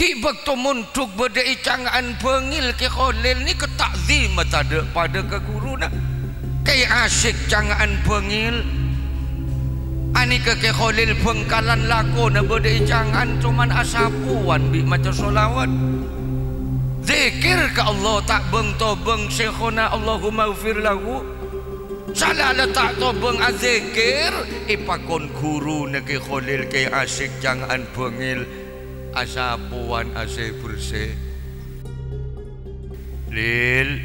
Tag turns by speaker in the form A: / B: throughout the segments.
A: ki waktu muntuk bede icangan bengil ki khalil ni ke takzim tade pada ke guru nah kai asik cangan bengil ani ke ke khalil bengkalan laku na bede icangan cuman asapuan bi maca selawat zikir ke Allah tak beng tobeng syekhuna Allahumma ufir lahu salah le tak tobeng azikir ipakon guru negi khalil ke asik jangan bengil asapuan ase bersih lil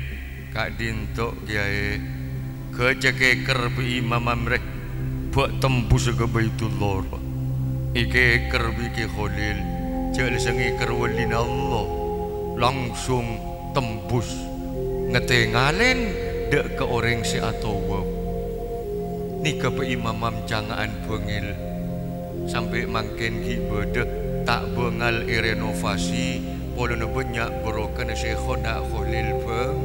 A: kak dintok kiai kejeke kerbi imam amrek buat tembus ke baitullah ike kerbi ke khalil jadi sengi kerwalin Allah langsung tembus ngetengalin dek ke orang si atau wab ni ke imam am jangan bengil sampai makin hibadah tak bengal irenovasi polo ne banyak broken syekh nak khulil peng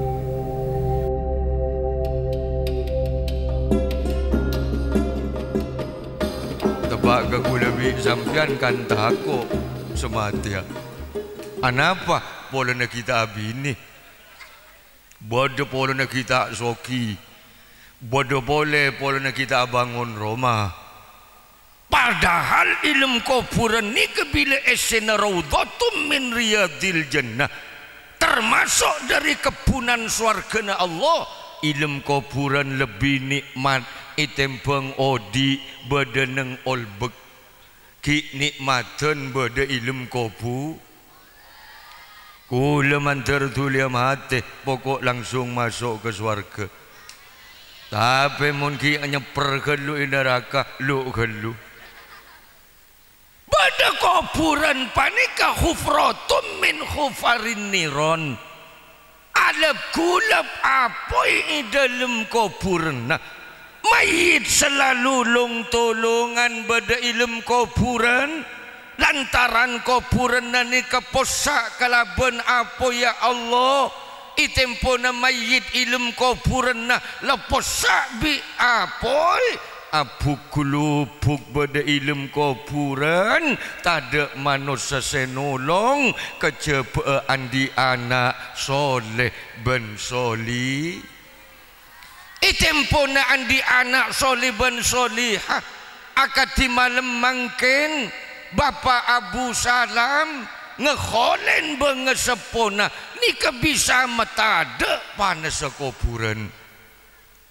A: tebak ke ku lebih zampian kan takut semati ya. anapa polo ne kita abini bodo polo ne kita soki bodo boleh polo ne kita bangun rumah Padahal ilmu kuburan ni kebile esena raudhatum min riyadil jannah. Termasuk dari kebunan na Allah. Ilmu kuburan lebih nikmat. Itempeng odi badaneng olbek. Ki nikmatan bada ilmu kubu. Kula mantar tulia mati. Pokok langsung masuk ke suarga. Tapi mungkin hanya pergelu perkeluh neraka. Luk keluh. Ada kuburan panika hufrotum min hufarin niron ada gulap apa yang dalam kuburan nah, mayit selalu lung tolongan pada ilm kuburan lantaran kuburan nani keposak kalaban apa ya Allah itempo na mayit ilm kuburan nah, leposak bi apa ya Abu Gulubuk buk beda ilm kuburan tade manusia senolong kecepe di anak soleh ben soli. Itempo na di anak soleh ben soliha akad di malam mangkin bapa Abu Salam ngeholen bengesepona ni kebisa metade panas kuburan.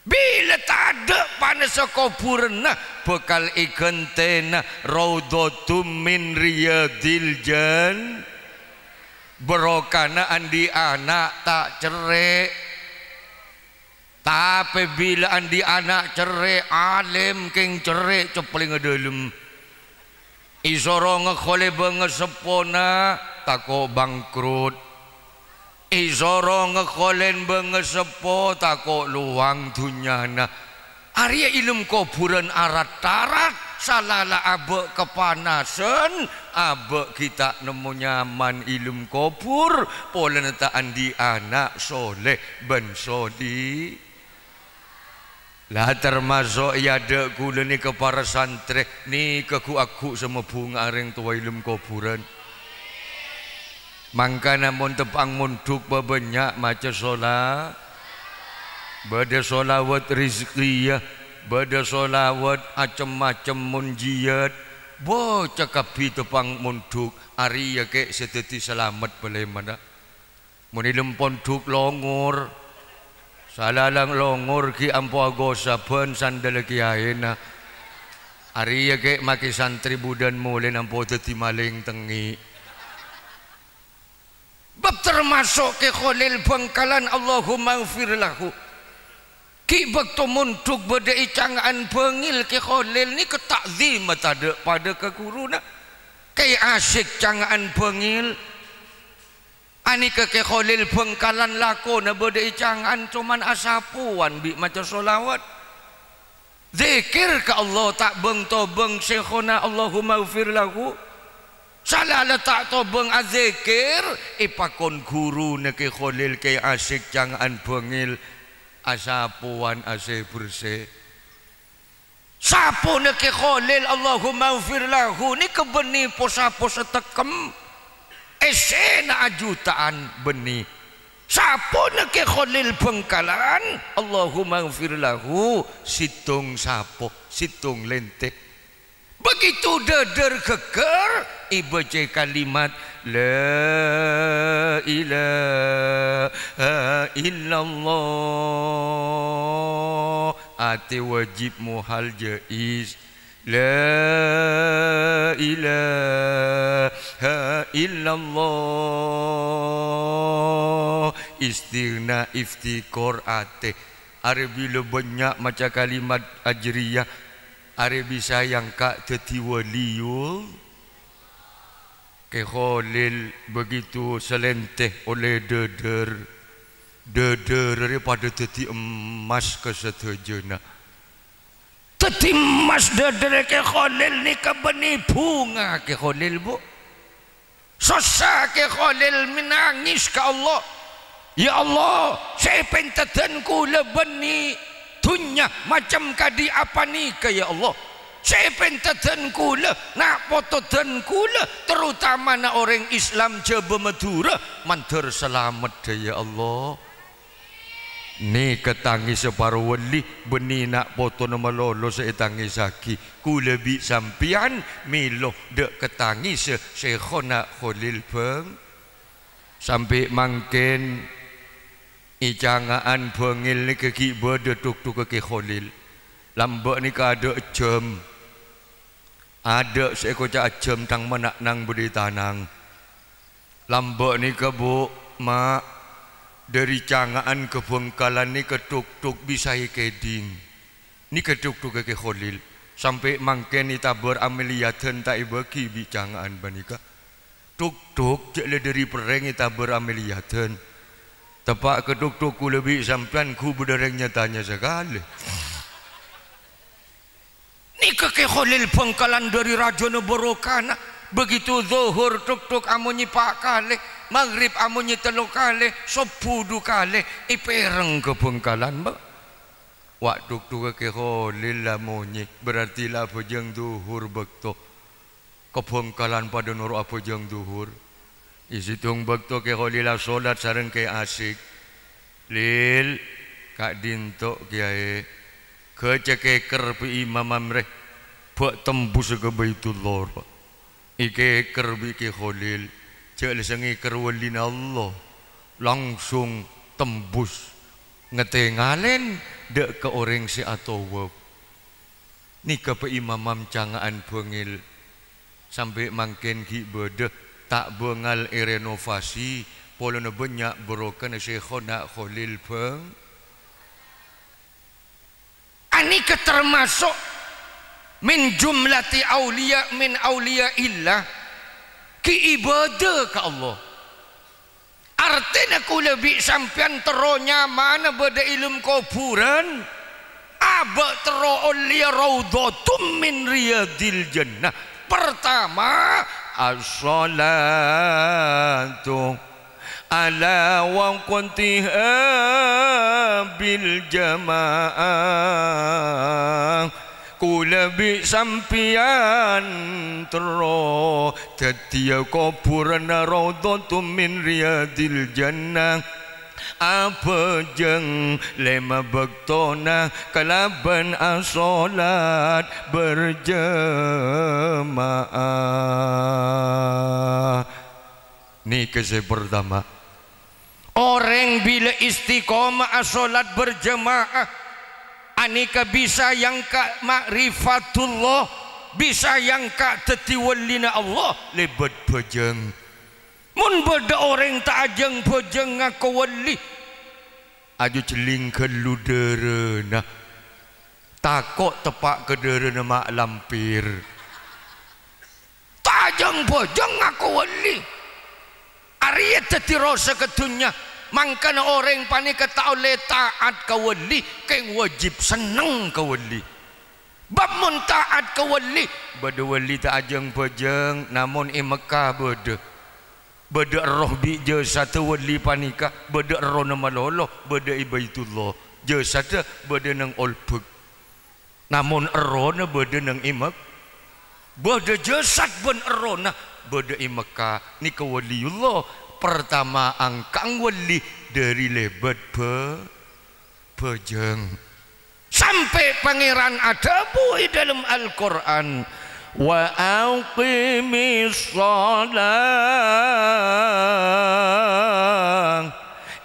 A: Bila tak ada panasa kuburna bekal ikan igentena raudhatum min ria diljan berokana andi anak tak cerek tapi bila andi anak cerek alim king cerek cepeling dalam isoro ngekhole bengesepona kau bangkrut Izoro ngekolen bengesepo takok luang dunyana Arya ilum koburan arat tarat Salala abek kepanasan Abek kita nemu nyaman ilum kubur Pola neta andi anak soleh ben sodi Lah termasuk ya dek gula ni ke para santri Ni keku aku sama bunga areng tua ilum koburan. Mangka namun tepang munduk bebenyak macam solat Bada solawat rizqiyah Bada solawat acem-acem munjiat Bo cakapi tepang munduk hari ya ke seteti selamat boleh mana Muni lempon ponduk longur Salalang longur ki ampu agosa ben sandal ki ahina Ari ya ke maki santri budan mulai nampu teti maling tengik Bab termasuk ke khalil bangkalan Allahumma gfir lahu. Ki bakto munduk bade icangan bengil ke khalil ni ketakzim tak pada ke guru nak. Kai asik cangan bengil. Ani ke ke khalil bangkalan lako na bade icangan cuman asapuan bi maca solawat. Zikir ke Allah tak beng to beng gfir lahu. Allahumma gfir lahu. Salah tak letak tobeng azikir ipakon guru neki khalil ke asik jangan bengil asapuan ase bersih. Sapu neki khalil Allahumma ufir lahu ni kebeni posapu setekem esena ajutaan beni. Sapu neki khalil bengkalan Allahumma ufir situng sapu situng lentik. Begitu deder geger Ibu cek kalimat La ilaha illallah Ati wajib muhal jais La ilaha illallah istirna iftikor ate Arabi lebih banyak macam kalimat ajriyah Are bisa yang kak jadi waliul Keholil begitu selenteh oleh deder Deder daripada jadi emas kesetujuna Jadi emas deder keholil ni kebeni bunga keholil bu Susah keholil minangis ke Allah Ya Allah, saya pentadanku lebih dunia macam kadi apa ni ke ya Allah Cepen teten kula Nak foto ten kula Terutama nak orang Islam Coba madura Mantar selamat ke ya Allah Ni ketangi separuh wali Beni nak foto nama lolo Saya tangi saki Ku lebih sampian Milo dek ketangi se Sekho nak khulil peng Sampai mangkin Icangaan bengil ni kaki bodoh tuk tuk kaki kholil. Lambak ni ke ada jam. Ada seko cak jam tang menak nang budi tanang. Lambak ni ke bu mak dari cangaan ke bengkalan ni ke tuk tuk bisa keding. Ni ke tuk tuk kaki kholil. Sampai mangke ni tabur amiliyatan tak ibaki bicangaan banika. Tuk tuk cak dari perengi tabur amiliyatan. Tuk Tepak ketuk tuku lebih sampian ku berderingnya tanya sekali. Ni kekeh khalil pengkalan dari Raja Neborokana. Begitu zuhur tuk tuk amunyi pak kali. Maghrib amunyi teluk kali. Sepudu kali. Ipereng ke pengkalan. Waktu tu kekeh khalil amunyi. Berarti lah pejeng zuhur bektuk. Kepengkalan pada nur apa jeng zuhur. Isitung bakto ke holila solat sareng ke asik. Lil kak dintok kiai kece ke kerbi imam amre buat tembus ke baitul lor. Ike kerbi ke holil jadi sengi kerwalin Allah langsung tembus ngetengalen dek ke orang si atau wab. Nikah pe imam am cangaan sampai mangken ki bedek tak bengal renovasi, polo ne banyak broken syekh nak khalil peng ani ke termasuk min jumlati aulia min aulia illah ki ibadah ke Allah artinya ku lebih sampian teronya mana beda ilum kuburan aba tero ulia raudhatum min riyadil jannah pertama as-salatu ala waqtiha bil jama'ah ku lebih sampian tro tetia kuburan rodotum min riyadil jannah apa jeng lema bektona kalaban asolat berjemaah ni kese pertama orang bila istiqomah asolat berjemaah anika bisa yang kak makrifatullah bisa yang kak tetiwalina Allah lebat pejeng Mun beda orang tak ajeng bejeng ngaku wali. Aju celing ke ludera nah. Takut tepak ke dera nama lampir. Tak ajeng bejeng ngaku wali. Ariat teti rosa ketunya. Mangkan orang panik kata oleh taat ke wali. Keng wajib senang ke wali. Bab taat ke wali. Bada wali tak ajeng bejeng. Namun imekah bodoh. Bada roh bi je satu wali panika Bada roh nama lolo Bada ibaitullah Je satu bada nang olpuk Namun roh na bada nang imak Bada je sat ben roh na Bada imakka Ni ke waliullah Pertama angkang wali Dari lebat be Bajang Sampai pangeran ada bui dalam Al-Quran Al-Quran وأقم الصلاة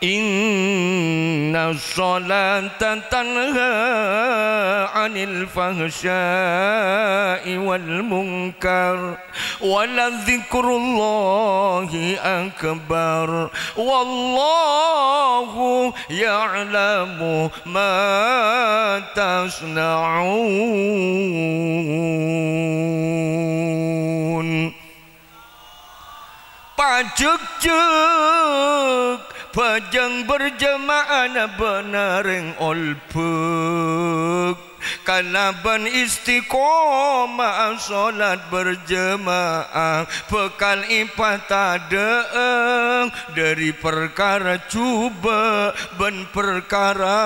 A: إن الصلاة تنهى عن الفحشاء والمنكر ولذكر الله أكبر والله Ya'lamu يعلم ما تصنعون بجك بجن برجمعان بنارين البك ben istiqomah solat berjemaah bekal ipah ada. dari perkara cuba ben perkara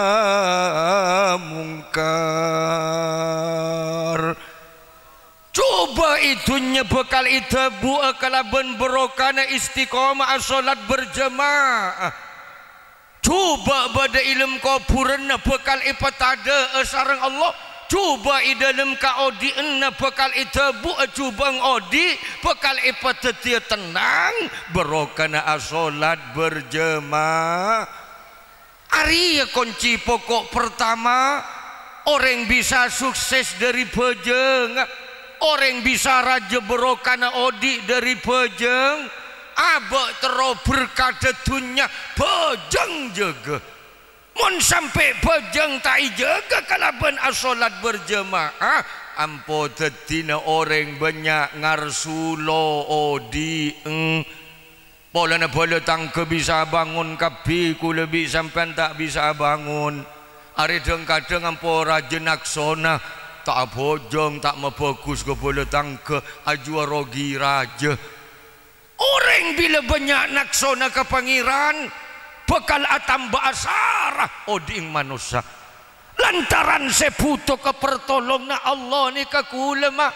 A: mungkar Cuba itu nyebekal itu buah Kalau ben berokana istiqomah solat berjemaah Cuba pada ilmu kau purna bekal ipat ada eh, sarang Allah cuba i dalam ka odi enna bekal itu buat cuba ngodi bekal i peteti tenang berokana asolat berjemaah ari ya kunci pokok pertama orang bisa sukses dari pejeng orang bisa raja berokana odi dari pejeng abah terobrak berkada dunia pejeng juga Mun sampai bajang tak ijaga kalau asolat berjemaah. Ampo tetina orang banyak ngarsulo odi eng. Pola na pola tang ke bisa bangun kapi ku lebih sampai tak bisa bangun. Hari deng kadeng ampo rajenak sona tak bojong tak mebagus ke pola tang ke ajua rogi raja. Orang bila banyak nak sona ke Pangeran bekal atam basarah oding manusia lantaran sebutu ke pertolongna Allah ni ke kulema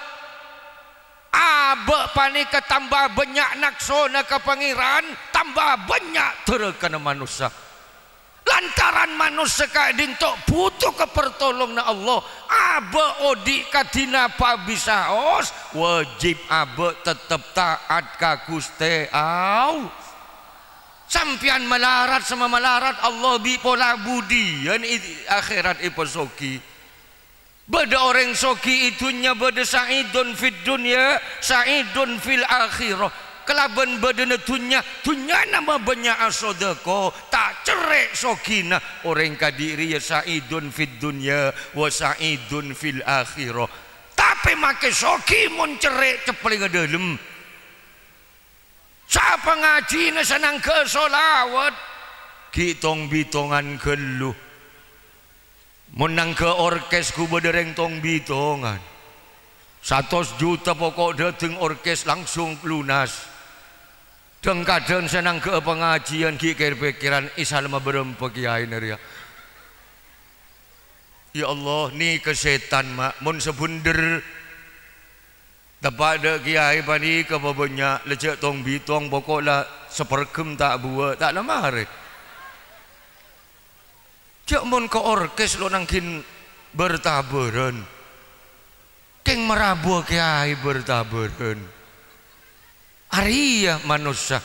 A: abe pani ke tambah banyak nakso na ke pangeran tambah banyak terkena manusia lantaran manusia ka tak butuh ke pertolongna Allah abe odi ka dina bisa os wajib abe tetap taat ka Gusti Allah sampian melarat sama melarat Allah bi pola budi dan ya, akhirat ipo soki Beda orang soki itunya beda sa'idun fid dunya sa'idun fil akhirah kelaban beda netunya tunya nama banyak asodako tak cerek sokina orang kadiri ya sa'idun fit dunia wa sa'idun fil akhirah tapi make soki muncerek cerek cepel dalam sa pengaji na senang ke solawat kitong bitongan keluh menang ke orkes ku berdereng tong bitongan satu juta pokok dateng orkes langsung lunas Deng kadang senang ke pengajian ki kira pikiran isal ma berem pegiai neria. Ya Allah ni kesetan mak mun sebunder Tempat dek kiai pani ke babanya lecek tong bitong pokok lah seperkem tak buat tak lama hari. Cak mon ke orkes lo nangkin bertaburan. Keng merabu kiai bertaburan. Aria ya manusia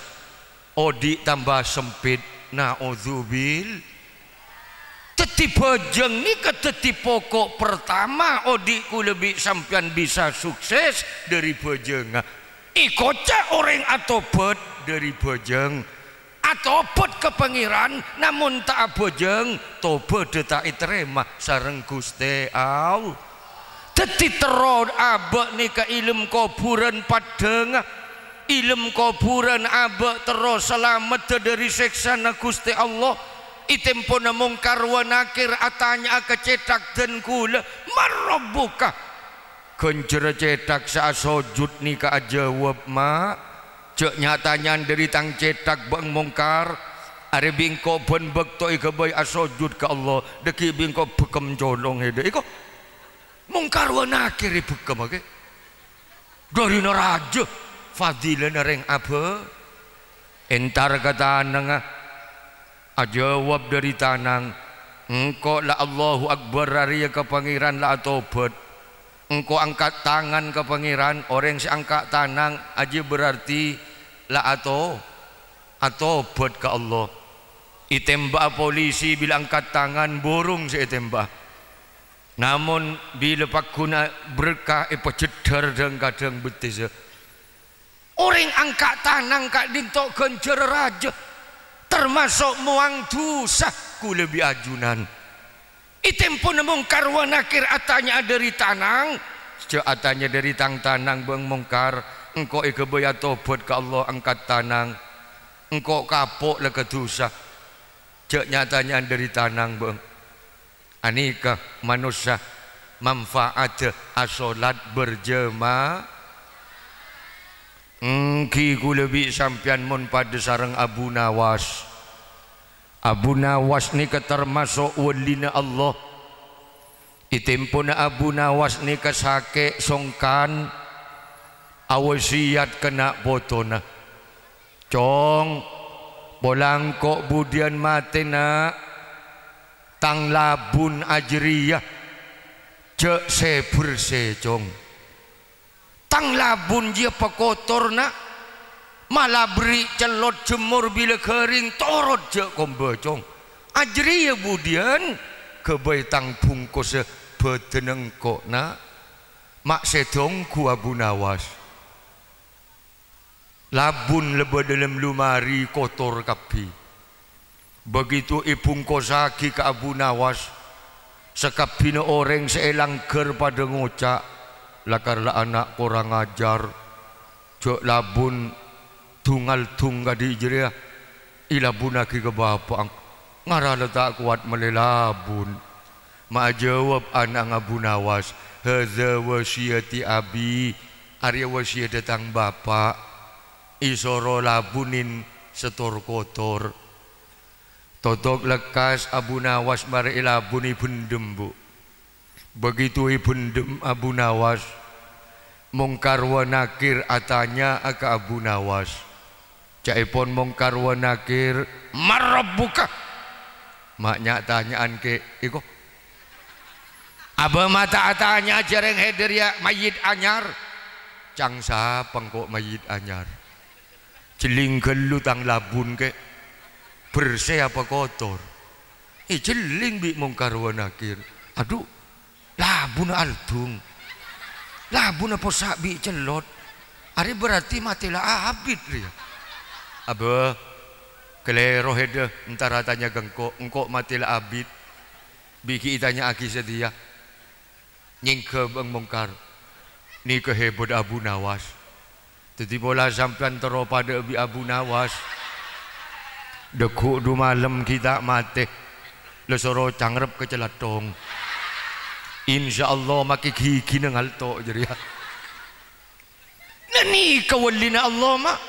A: odi tambah sempit na uzubil tetipe ni ke tetipe pokok pertama odiku lebih sampian bisa sukses dari bejeng iko cak orang atau bot dari bejeng atau bot ke kepengiran namun tak bejeng tobe detak terima sarang guste au Teti terod abak ni ke ilm kuburan padeng Ilm kuburan abak terus selamat dari seksana kusti Allah Itim pun mungkar wa nakir atanya ke cetak dan kula marobuka. Kencer cetak sa sojud ni ke aja wab ma. Cek nyatanya dari tang cetak bang mungkar. Are bingko ben bektoi ke bayi asojud ke Allah. Deki bingko bekem jolong hede. Iko mungkar wa nakir bekem okay? Dari neraja fadilan ring apa? Entar kata nengah Ajawab dari tanang Engkau lah Allahu Akbar Rari ya ke pangeran lah atobat Engkau angkat tangan ke pangeran Orang yang angkat tanang Aja berarti lah ato Atobat ke Allah Itembak polisi bila angkat tangan Borong saya tembak Namun bila pak guna berkah Ipa eh, cedar dan kadang betis ya. Orang angkat tanang Kak dintok gencer raja termasuk muang dosa ku lebih ajunan itim pun mungkar wa nakir atanya dari tanang sejak atanya dari tang tanang beng mungkar engkau ika tobat ke Allah angkat tanang engkau kapok lah ke dosa sejak nyatanya dari tanang beng. anika manusia manfaat asolat berjema. Mungkin ku lebih sampian mun pada sarang Abu Nawas. Abu Nawas ni ketermasuk walina Allah Itimpun Abu Nawas ni kesake songkan Awasiat kena botona Cong Bolang kok budian mati nak Tang labun ajriyah Cek sebur se cong Tang labun dia pekotor nak malabri celot jemur bila kering torot je kombocong ajri ya budian kebaitang bungkus ya, bedeneng kok nak mak sedong ku abu nawas labun lebih dalam lumari kotor kapi begitu ipung kosaki ke abu nawas sekapina orang seelang ger pada ngocak lakarlah anak kurang ajar jok labun Tunggal tunggal di jeria ila buna ki ke bapang ngara letak kuat melelabun ma jawab anak ngabuna was haza wasiati abi arya wasiat datang bapa isoro labunin setor kotor Totok lekas Abu Nawas mari ila bu. Begitu Ibundem Abu Nawas mungkar nakir atanya aka Abu Nawas. Cai pon mungkar wanakir nakir buka. Maknya tanya anke iko. abah mata atanya jereng header ya majid anyar. Cangsa pengkok majid anyar. Jeling gelu tang labun ke. Bersih apa kotor. i eh, jeling bi mungkar wanakir Aduh. Labun al aldung. Labun apa sabi celot. hari berarti matilah abid ria. Aba kelerohe de entar tanya gengko engko mati matil abid biki itanya aki sedia nyingke beng mongkar ni kehebod Abu Nawas jadi bola sampai tero pada bi Abu Nawas dekuk du malam kita mate lesoro cangrep keceletong insyaallah maki gigi nengal to, jadi ya nani lah kawalina Allah mak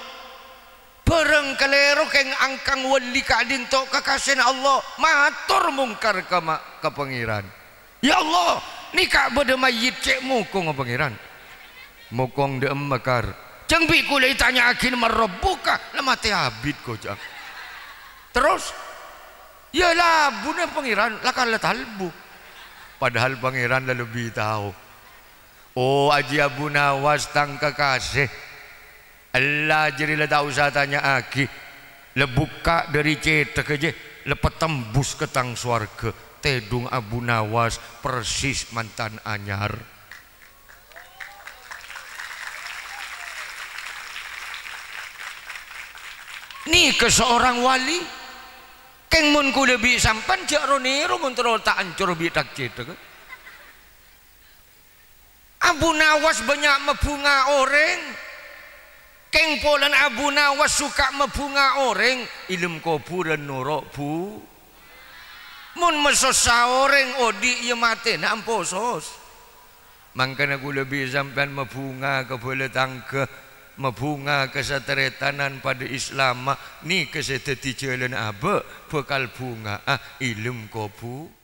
A: Perang kelero keng angkang wali kadin to kekasihan Allah matur mungkar ke ma ke pangeran. Ya Allah, ni kak bede mayit cek mukong pangeran. Mukong de emekar. Ceng bi kulai tanya akin merebuka la mati abid jang. Terus Yalah bunuh pangeran la kala talbu. Padahal pangeran dah lebih tahu. Oh aji Abu Nawas tang kekasih. Allah jadi le tak usah tanya lagi. Ah, le buka dari cetak keje Le petembus ke tang swarga. Tedung Abu Nawas persis mantan anyar. Ni ke seorang wali. Keng mun kuda bi sampan cak roni rumun terol tak ancur bi tak cetak. Abu Nawas banyak mebunga orang. Keng Polan Abu Nawas suka mebunga orang ilum kuburan norok bu mun mesosa orang odi ya mati nak emposos makanya aku lebih sampai mebunga ke bola tangga mebunga kesetretanan pada Islam ni kesetetijalan apa bekal bunga ah, ilum kuburan